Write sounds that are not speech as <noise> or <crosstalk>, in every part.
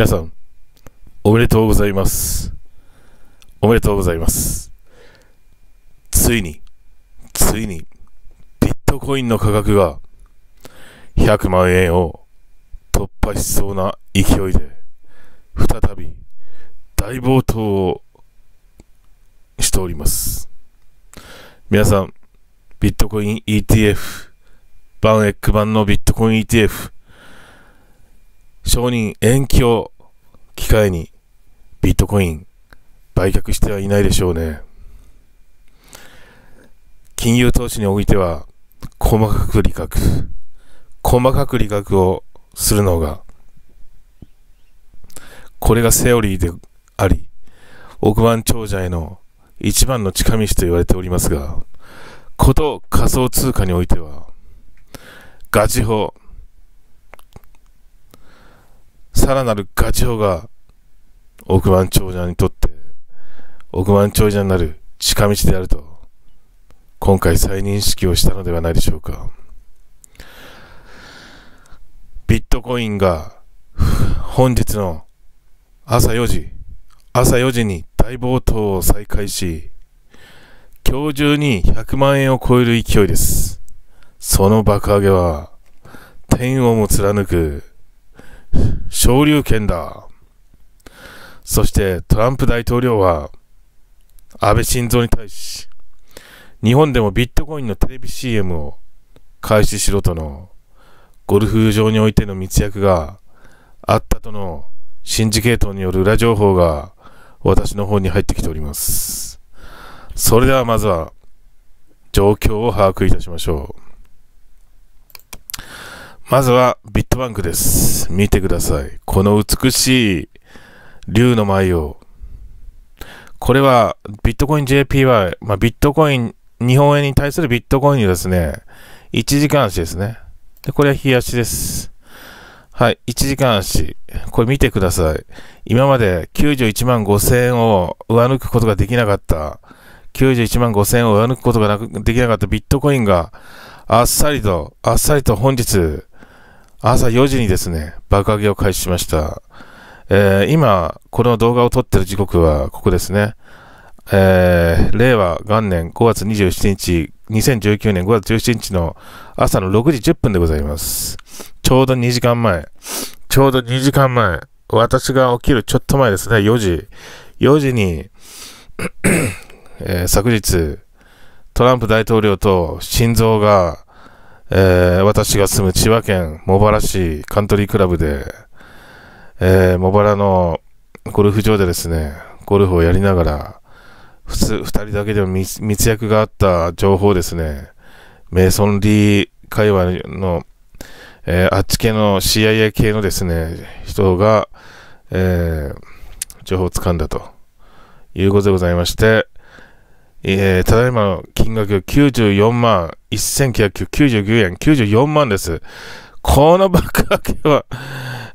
皆さん、おめでとうございます。おめでとうございます。ついに、ついに、ビットコインの価格が100万円を突破しそうな勢いで、再び大暴騰をしております。皆さん、ビットコイン ETF、バンエック版のビットコイン ETF、承認延期を機会にビットコイン売却してはいないでしょうね。金融投資においては細かく利確、細かく利確をするのが、これがセオリーであり、億万長者への一番の近道と言われておりますが、こと仮想通貨においては、ガチ法、さらなるガチョウが、億万長者にとって、億万長者になる近道であると、今回再認識をしたのではないでしょうか。ビットコインが、本日の朝4時、朝4時に大暴騰を再開し、今日中に100万円を超える勢いです。その爆上げは、天をも貫く昇竜拳だ。そしてトランプ大統領は、安倍晋三に対し、日本でもビットコインのテレビ CM を開始しろとの、ゴルフ場においての密約があったとのシンジ統による裏情報が私の方に入ってきております。それではまずは状況を把握いたしましょう。まずはビットバンクです。見てください。この美しい竜の舞を。これはビットコイン JPY、まあ、ビットコイン、日本円に対するビットコインにですね、1時間足ですね。で、これは日足です。はい、1時間足。これ見てください。今まで91万5千円を上抜くことができなかった、91万5千円を上抜くことができなかったビットコインが、あっさりと、あっさりと本日、朝4時にですね、爆上げを開始しました。えー、今、この動画を撮ってる時刻はここですね。えー、令和元年5月27日、2019年5月17日の朝の6時10分でございます。ちょうど2時間前。ちょうど2時間前。私が起きるちょっと前ですね、4時。4時にえー、昨日、トランプ大統領と心臓がえー、私が住む千葉県茂原市カントリークラブで、えー、茂原のゴルフ場でですね、ゴルフをやりながら、普通、二人だけでも密約があった情報をですね、メイソンリー会話の、えー、あっち系の CIA 系のですね、人が、えー、情報を掴んだということでございまして、えー、ただいまの金額94万1999円、94万です。この爆発は、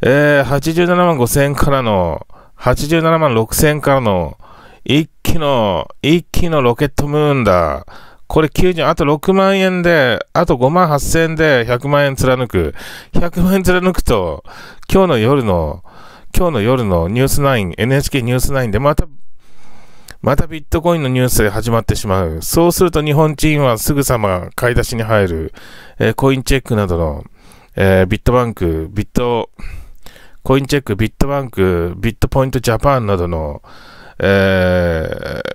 えー、87万5000円からの、87万6000円からの、一気の、一気のロケットムーンだ。これ90、あと6万円で、あと5万8000円で100万円貫く。100万円貫くと、今日の夜の、今日の夜のニュースナイン、NHK ニュースナインでまたまたビットコインのニュースで始まってしまう。そうすると日本人はすぐさま買い出しに入る。えー、コインチェックなどの、えー、ビットバンク、ビット、コインチェック、ビットバンク、ビットポイントジャパンなどの、え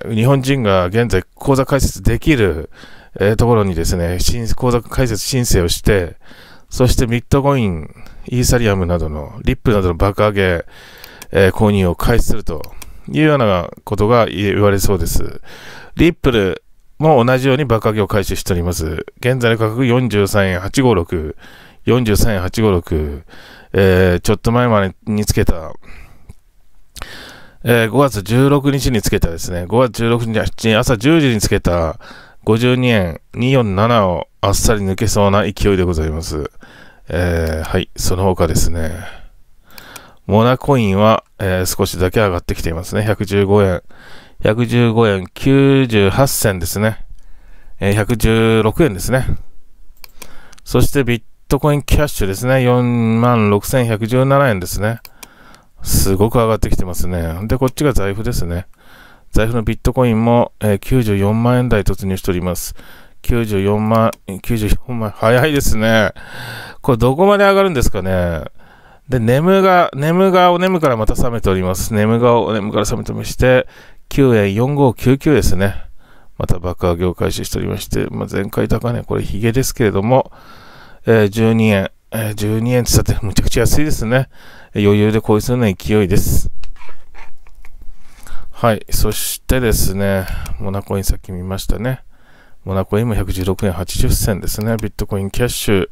ー、日本人が現在口座開設できる、えー、ところにですね、口座開設申請をして、そしてビットコイン、イーサリアムなどの、リップなどの爆上げ、えー、購入を開始すると。いうようなことが言われそうです。リップルも同じように爆上げを開始しております。現在の価格43円856、43円856、えー、ちょっと前までにつけた、えー、5月16日につけたですね、5月16日朝10時につけた52円247をあっさり抜けそうな勢いでございます。えー、はい、その他ですね。モナコインは、えー、少しだけ上がってきていますね。115円。115円98銭ですね。えー、116円ですね。そしてビットコインキャッシュですね。46,117円ですね。すごく上がってきてますね。で、こっちが財布ですね。財布のビットコインも、えー、94万円台突入しております。94万、94万、早いですね。これどこまで上がるんですかね。で、眠が、眠がお眠からまた覚めております。眠がお眠から覚めておりまして、9円4599ですね。また爆上げを開始しておりまして、まあ、前回高値、これヒゲですけれども、えー、12円、えー、12円って言ったってむちゃくちゃ安いですね。余裕でこいつの勢いです。はい。そしてですね、モナコインさっき見ましたね。モナコインも116円80銭ですね。ビットコインキャッシュ、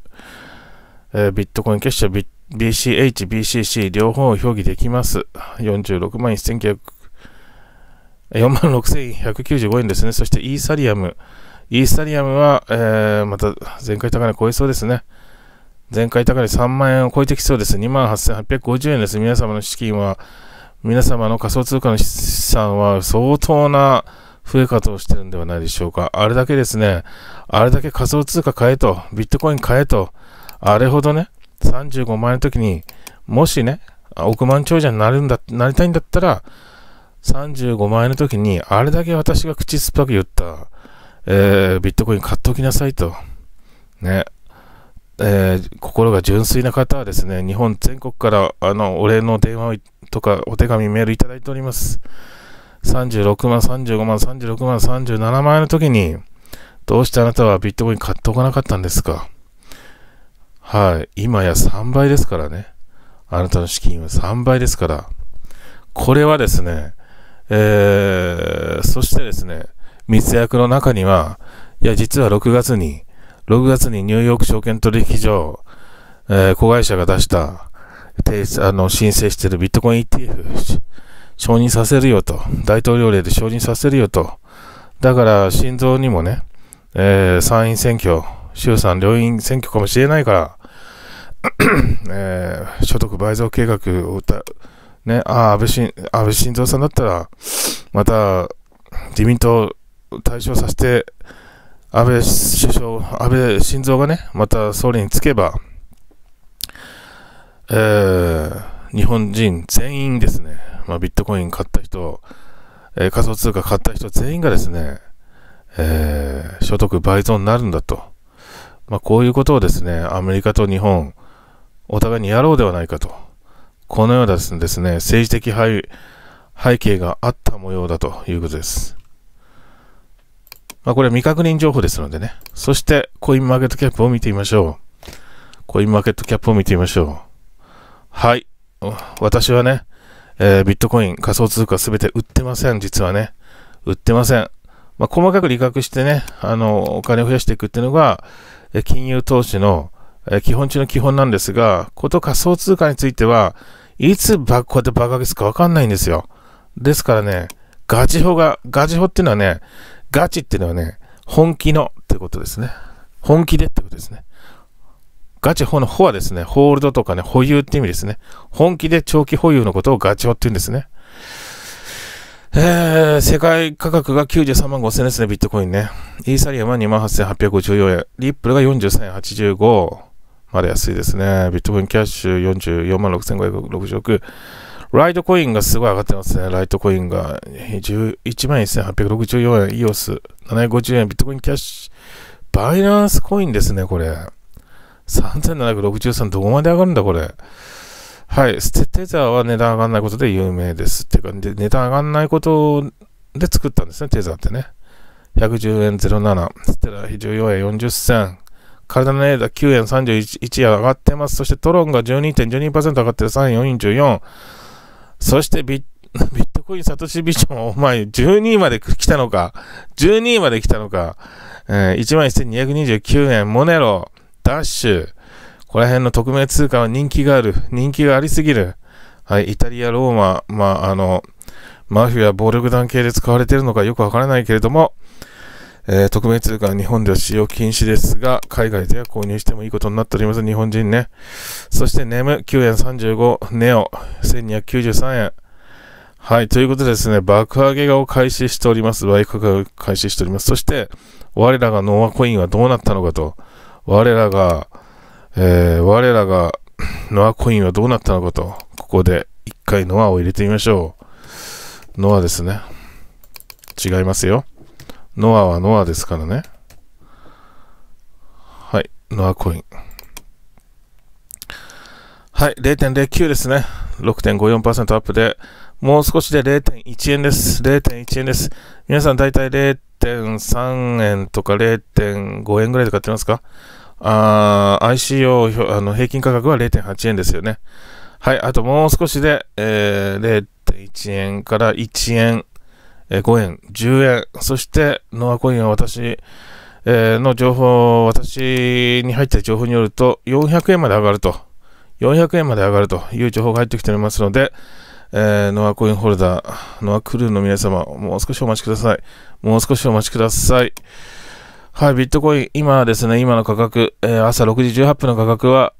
えー、ビットコインキャッシュはビッ BCH、BCC 両方を表記できます。46万1900 46,195円ですね。そしてイーサリアム。イーサリアムは、えー、また前回高値超えそうですね。前回高値3万円を超えてきそうです。28,850円です。皆様の資金は、皆様の仮想通貨の資産は相当な増え方をしてるんではないでしょうか。あれだけですね、あれだけ仮想通貨買えと、ビットコイン買えと、あれほどね、35万円の時に、もしね、億万長者になるんだ、なりたいんだったら、35万円の時に、あれだけ私が口酸っぱく言った、えー、ビットコイン買っておきなさいと。ね。えー、心が純粋な方はですね、日本全国からあのお礼の電話とかお手紙、メールいただいております。36万、35万、36万、37万円の時に、どうしてあなたはビットコイン買っておかなかったんですかはい、今や3倍ですからね。あなたの資金は3倍ですから。これはですね、えー、そしてですね、密約の中には、いや、実は6月に、6月にニューヨーク証券取引所、えー、子会社が出した、提出、あの、申請しているビットコイン ETF、承認させるよと、大統領令で承認させるよと、だから、心臓にもね、えー、参院選挙、衆参両院選挙かもしれないから、<clears throat> えー、所得倍増計画を歌、ね、あ安倍晋安倍晋三さんだったら、また自民党対象させて、安倍首相、安倍晋三がね、また総理につけば、えー、日本人全員ですね、まあ、ビットコイン買った人、えー、仮想通貨買った人全員がですね、えー、所得倍増になるんだと。まあ、こういうことをですね、アメリカと日本、お互いにやろうではないかと。このようなですね、政治的背景があった模様だということです。まあ、これは未確認情報ですのでね。そして、コインマーケットキャップを見てみましょう。コインマーケットキャップを見てみましょう。はい。私はね、えー、ビットコイン、仮想通貨すべて売ってません、実はね。売ってません。まあ、細かく理学してね、あの、お金を増やしていくっていうのが、金融投資の、え基本中の基本なんですが、こと仮想通貨については、いつばこうやって爆上げするかわかんないんですよ。ですからね、ガチホが、ガチホっていうのはね、ガチっていうのはね、本気のってことですね。本気でってことですね。ガチホの法はですね、ホールドとかね、保有って意味ですね。本気で長期保有のことをガチホって言うんですね。えー、世界価格が93万5000円ですね、ビットコインね。イーサリアムは28,854円。リップルが4 3 8 5まだ安いですね。ビットコインキャッシュ44万6566。ライトコインがすごい上がってますね。ライトコインが11万1864円、イオス7 5 0円、ビットコインキャッシュ、バイナンスコインですね、これ。3763、どこまで上がるんだ、これ。はい、ステテザーは値段上がらないことで有名です。っていうか、値段上がらないことで作ったんですね、テザーってね。110円07、ステラ14円40銭。カルダネーダ9円31円上がってます。そしてトロンが12.12%上がってる3円4 4そしてビッ <laughs> ビットコインサトシビジョン、お前12位まで来たのか。12位まで来たのか。えー、11,229円、モネロ、ダッシュ。ここら辺の匿名通貨は人気がある。人気がありすぎる。はい、イタリア、ローマ、まあ、あの、マフィア、暴力団系で使われているのかよくわからないけれども、えー、特命通貨は日本では使用禁止ですが、海外では購入してもいいことになっております。日本人ね。そして、ネム9円35、ネオ1293円。はい、ということでですね、爆上げを開始しております。売却を開始しております。そして、我らがノアコインはどうなったのかと。我らが、えー、我らがノアコインはどうなったのかと。ここで一回ノアを入れてみましょう。ノアですね。違いますよ。ノアはノアですからね。はい、ノアコイン。はい、0.09ですね。6.54%アップで、もう少しで0.1円です。0.1円です。皆さん大体0.3円とか0.5円ぐらいで買ってますかあ ICO あの平均価格は0.8円ですよね。はい、あともう少しで、えー、0.1円から1円5円、10円、そしてノアコインは私、えの情報、私に入った情報によると、400円まで上がると、400円まで上がるという情報が入ってきておりますので、えー、ノアコインホルダー、ノアクルーの皆様、もう少しお待ちください。もう少しお待ちください。はい、ビットコイン、今ですね、今の価格、えー、朝6時18分の価格は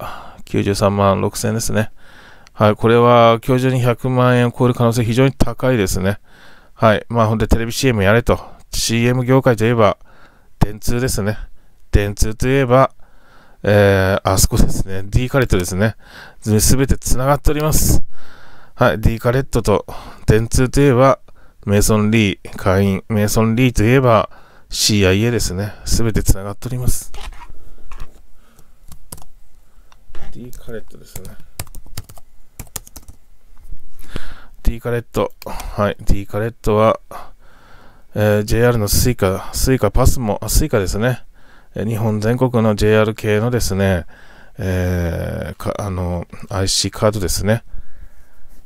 93万6000円ですね。はい、これは今日中に100万円を超える可能性非常に高いですね。はい。まあ、ほんでテレビ CM やれと。CM 業界といえば、電通ですね。電通といえば、えー、あそこですね。D カレットですね。すべて繋がっております。はい。D カレットと、電通といえば、メイソン・リー会員。メイソン・リーといえば、CIA ですね。すべて繋がっております。D カレットですね。D カレット。はい。D カレットはいーカレットはえー、JR のスイカ、スイカパスも、あ、スイカですね。え日本全国の JR 系のですね、えー、あの、IC カードですね。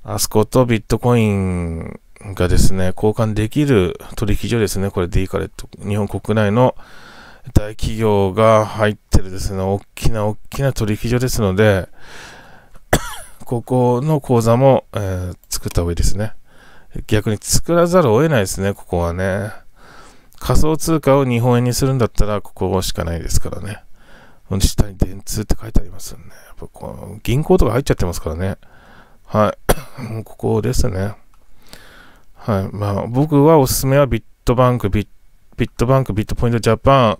あそことビットコインがですね、交換できる取引所ですね。これ D カレット。日本国内の大企業が入ってるですね、大きな大きな取引所ですので、ここの口座も、えー、作った方がいいですね。逆に作らざるを得ないですね、ここはね。仮想通貨を日本円にするんだったら、ここしかないですからね。下に電通って書いてありますよね。やっぱこう銀行とか入っちゃってますからね。はい。<coughs> ここですね。はい。まあ、僕はおすすめはビットバンク、ビッビットバンク、ビットポイントジャパン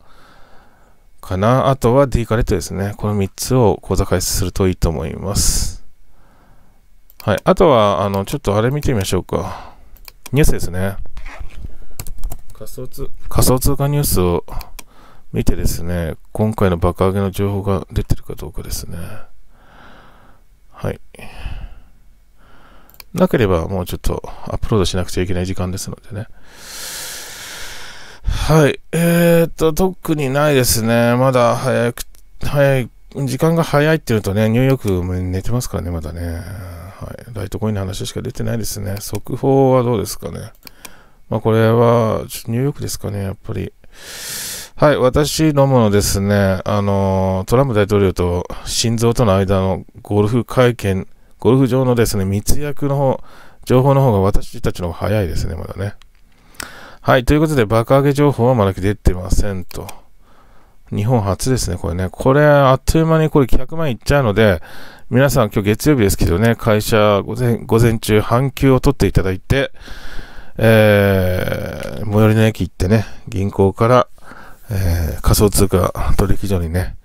かな。あとは D カレットですね。この3つを口座開設するといいと思います。はい。あとは、あの、ちょっとあれ見てみましょうか。ニュースですね。仮想通仮想通貨ニュースを見てですね、今回の爆上げの情報が出てるかどうかですね。はい。なければもうちょっとアップロードしなくちゃいけない時間ですのでね。はい。えー、っと、特にないですね。まだ早く、早い、時間が早いっていうとね、ニューヨークも寝てますからね、まだね。はい。ライトコインの話しか出てないですね。速報はどうですかね。まあ、これは、ニューヨークですかね、やっぱり。はい、私どものですね、あの、トランプ大統領と心臓との間のゴルフ会見、ゴルフ場のですね、密約の方、情報の方が私たちの方が早いですね、まだね。はい、ということで、爆上げ情報はまだ出てませんと。日本初ですね、これね。これ、あっという間にこれ100万いっちゃうので、皆さん今日月曜日ですけどね、会社午前、午前中、半休を取っていただいて、えー、最寄りの駅行ってね、銀行から、えー、仮想通貨取引所にね、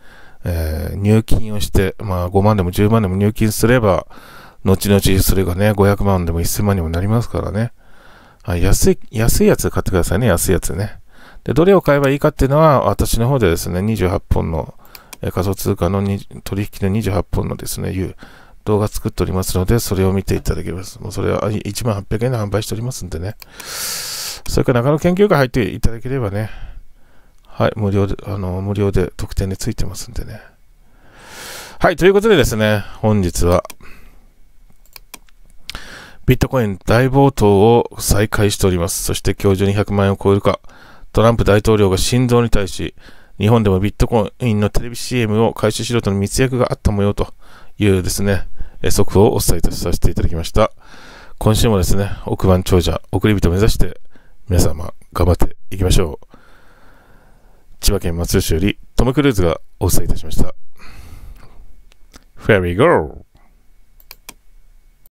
えー、入金をして、まあ5万でも10万でも入金すれば、後々それがね、500万でも1000万にもなりますからね。はい、安い、安いやつ買ってくださいね、安いやつね。で、どれを買えばいいかっていうのは、私の方でですね、28本の、え仮想通貨の取引の28本のですね、動画作っておりますので、それを見ていただけます。もうそれは1万800円で販売しておりますんでね。それから中野研究会入っていただければね、はい、無料で、あの、無料で特典についてますんでね。はい、ということでですね、本日は、ビットコイン大暴騰を再開しております。そして今日中に100万円を超えるか、トランプ大統領が心臓に対し、日本でもビットコインのテレビ CM を開始しろとの密約があった模様というですね、速報をお伝えさせていただきました。今週もですね、億万長者、送り人を目指して、皆様頑張っていきましょう。千葉県松江市よりトム・クルーズがお伝えいたしました。a i r y g o